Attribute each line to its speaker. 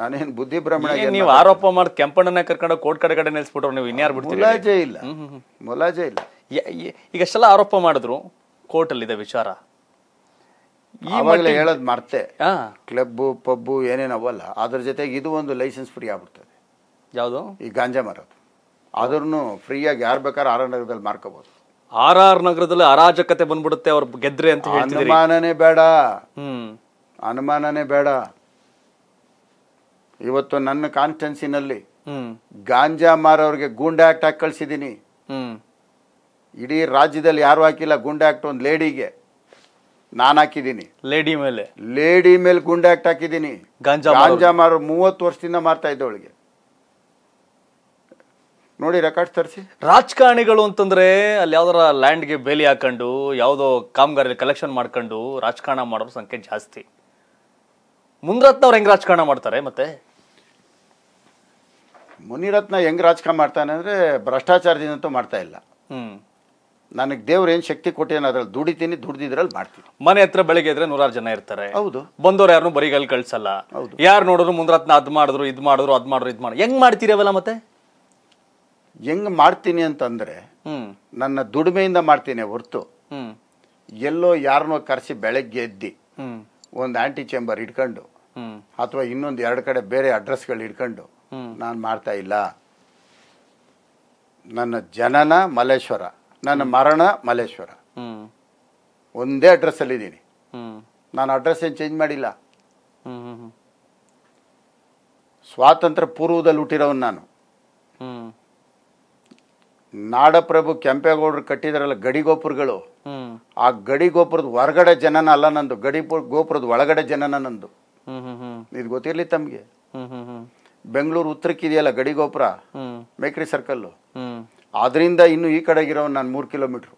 Speaker 1: ನಾನೇನು ಬುದ್ಧಿ ಭ್ರಮಣ ನೀವು ಆರೋಪ ಮಾಡಿ ಕೆಂಪಣ್ಣನ ಕರ್ಕೊಂಡು ಕೋರ್ಟ್ ಕಡೆ ಕಡೆ ನಿಲ್ಸ್ಬಿಟ್ರು ನೀವು ಇನ್ಯಾರು ಬಿಡ್ತೀರಿ ಮುಲಾಜೆ ಇಲ್ಲ ಮುಲಾಜೆ ಇಲ್ಲ ಈಗ ಎಷ್ಟೆಲ್ಲ ಆರೋಪ ಮಾಡಿದ್ರು ಕೋರ್ಟ್ ಇದೆ ವಿಚಾರ
Speaker 2: ಆವಾಗಲೇ ಹೇಳೋದು
Speaker 1: ಮಾಡ್ತೆ ಕ್ಲಬ್ಬು ಪಬ್ಬು ಏನೇನು ಅವಲ್ಲ
Speaker 3: ಅದ್ರ ಜೊತೆಗೆ ಇದು ಒಂದು ಲೈಸೆನ್ಸ್ ಫ್ರೀ ಆಗ್ಬಿಡ್ತದೆ ಯಾವುದು ಈ ಗಾಂಜಾ ಮಾರೋದು ಅದ್ರೂ ಫ್ರೀಯಾಗಿ ಯಾರು ಬೇಕಾದ್ರೆ ಆರ್ ಆರ್ ನಗರದಲ್ಲಿ ಮಾರ್ಕೋಬಹುದು
Speaker 1: ಆರ್ ಆರ್ ನಗರದಲ್ಲಿ ಅರಾಜಕತೆ ಬಂದ್ಬಿಡುತ್ತೆ ಅವ್ರು ಗೆದ್ರೆ ಅಂತ ಅನುಮಾನನೇ
Speaker 3: ಬೇಡ ಹ್ಮ್ ಅನುಮಾನನೇ ಬೇಡ ಇವತ್ತು ನನ್ನ ಕಾನ್ಸ್ಟೆನ್ಸಿನಲ್ಲಿ ಗಾಂಜಾ ಮಾರೋರಿಗೆ ಗೂಂಡಾ ಆಕ್ಟ್ ಹಾಕಿ ಕಳ್ಸಿದ್ದೀನಿ ಇಡೀ ರಾಜ್ಯದಲ್ಲಿ ಯಾರು ಹಾಕಿಲ್ಲ ಗೂಂಡ ಆಕ್ಟ್ ಒಂದು ಲೇಡಿಗೆ ನಾನು ಹಾಕಿದ್ದೀನಿ ಲೇಡಿ ಮೇಲೆ ಲೇಡಿ ಮೇಲೆ ಗೂಂಡ ಆಕ್ಟ್ ಹಾಕಿದ್ದೀನಿ ಗಾಂಜಾ ಗಾಂಜಾ ಮಾರು ಮೂವತ್ತು ವರ್ಷದಿಂದ ಮಾರ್ತಾ ಅವಳಿಗೆ ನೋಡಿ ರೆಕಾರ್ಡ್ಸ್
Speaker 1: ತರಿಸಿ ರಾಜಕಾರಣಿಗಳು ಅಂತಂದ್ರೆ ಅಲ್ಲಿ ಯಾವ್ದಾರ ಲ್ಯಾಂಡ್ಗೆ ಬೇಲಿ ಹಾಕೊಂಡು ಯಾವುದೋ ಕಾಮಗಾರಿ ಕಲೆಕ್ಷನ್ ಮಾಡ್ಕೊಂಡು ರಾಜಕಾರಣ ಮಾಡೋ ಸಂಖ್ಯೆ ಜಾಸ್ತಿ ಮುಂದ್ರತ್ನವ್ರು ಹೆಂಗ್ ರಾಜಕಾರಣ ಮಾಡ್ತಾರೆ ಮತ್ತೆ
Speaker 3: ಮುನಿರತ್ನ ಹೆಂಗ್ ರಾಜಕಾರಣ ಮಾಡ್ತಾನೆ ಅಂದರೆ ಭ್ರಷ್ಟಾಚಾರದಿಂದಂತೂ ಮಾಡ್ತಾ ಇಲ್ಲ ನನಗೆ ದೇವ್ರು ಏನು ಶಕ್ತಿ ಕೊಟ್ಟೇನು ಅದ್ರಲ್ಲಿ ದುಡಿತೀನಿ ದುಡ್ದಿದ್ರಲ್ಲಿ
Speaker 1: ಮಾಡ್ತೀನಿ ಮನೆ ಹತ್ರ ಬೆಳಿಗ್ಗೆ ಇದ್ರೆ ನೂರಾರು ಜನ ಇರ್ತಾರೆ ಹೌದು ಬಂದವ್ರು ಯಾರನ್ನೂ ಬರಿಗಲ್ಲಿ ಕಳ್ಸಲ್ಲ ಹೌದು ಯಾರು ನೋಡಿದ್ರು ಮುಂದ್ರತ್ನ ಅದು ಮಾಡಿದ್ರು ಇದು ಮಾಡಿದ್ರು ಅದು ಮಾಡಿದ್ರು ಇದು ಮಾಡಿ ಹೆಂಗೆ ಮಾಡ್ತೀರವಲ್ಲ ಮತ್ತೆ ಹೆಂಗ್
Speaker 3: ಮಾಡ್ತೀನಿ ಅಂತಂದ್ರೆ ನನ್ನ ದುಡಿಮೆಯಿಂದ ಮಾಡ್ತೀನಿ ಹೊರ್ತು ಎಲ್ಲೋ ಯಾರನ್ನೋ ಕರೆಸಿ ಬೆಳಗ್ಗೆ ಎದ್ದಿ ಒಂದು ಆಂಟಿ ಚೇಂಬರ್ ಇಟ್ಕೊಂಡು ಅಥವಾ ಇನ್ನೊಂದು ಎರಡು ಕಡೆ ಬೇರೆ ಅಡ್ರೆಸ್ಗಳು ಇಟ್ಕೊಂಡು ನಾನು ಮಾಡ್ತಾ ಇಲ್ಲ ನನ್ನ ಜನನ ಮಲ್ಲೇಶ್ವರ ನನ್ನ ಮರಣ ಮಲ್ಲೇಶ್ವರ ಒಂದೇ ಅಡ್ರೆಸ್ ಅಲ್ಲಿ ಇದ್ದೀನಿ ನಾನು ಅಡ್ರೆಸ್ ಏನು ಚೇಂಜ್ ಮಾಡಿಲ್ಲ ಸ್ವಾತಂತ್ರ್ಯ ಪೂರ್ವದಲ್ಲಿ ಹುಟ್ಟಿರೋನು ನಾನು ನಾಡಪ್ರಭು ಕೆಂಪೇಗೌಡರು ಕಟ್ಟಿದ್ರಲ್ಲ ಗಡಿ ಗೋಪುರಗಳು ಆ ಗಡಿ ಗೋಪುರದ ಹೊರಗಡೆ ಜನನ ಅಲ್ಲ ನಂದು ಗಡಿ ಗೋಪುರದ ಒಳಗಡೆ ಜನನ ನಂದು ಇದು ಗೊತ್ತಿರಲಿ ತಮಗೆ ಬೆಂಗಳೂರು ಉತ್ತರಕ್ಕಿದೆಯಲ್ಲ ಗಡಿಗೋಪುರ ಮೇಕ್ರಿ ಸರ್ಕಲ್ಲು ಅದರಿಂದ ಇನ್ನು ಈ ಕಡೆಗಿರೋ ನಾನು ಮೂರು ಕಿಲೋಮೀಟ್ರ್